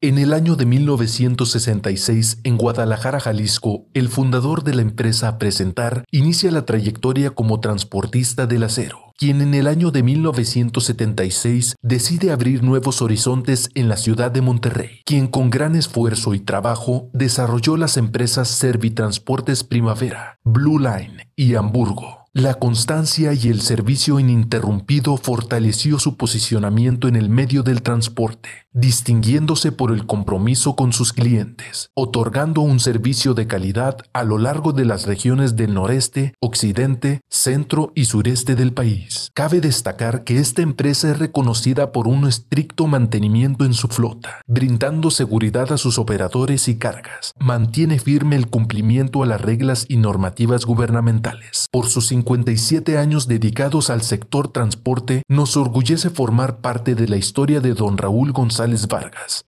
En el año de 1966, en Guadalajara, Jalisco, el fundador de la empresa Presentar inicia la trayectoria como transportista del acero quien en el año de 1976 decide abrir nuevos horizontes en la ciudad de Monterrey, quien con gran esfuerzo y trabajo desarrolló las empresas Servitransportes Primavera, Blue Line y Hamburgo. La constancia y el servicio ininterrumpido fortaleció su posicionamiento en el medio del transporte, distinguiéndose por el compromiso con sus clientes, otorgando un servicio de calidad a lo largo de las regiones del noreste, occidente, centro y sureste del país. Cabe destacar que esta empresa es reconocida por un estricto mantenimiento en su flota, brindando seguridad a sus operadores y cargas. Mantiene firme el cumplimiento a las reglas y normativas gubernamentales. Por sus 57 años dedicados al sector transporte, nos orgullece formar parte de la historia de don Raúl González Vargas,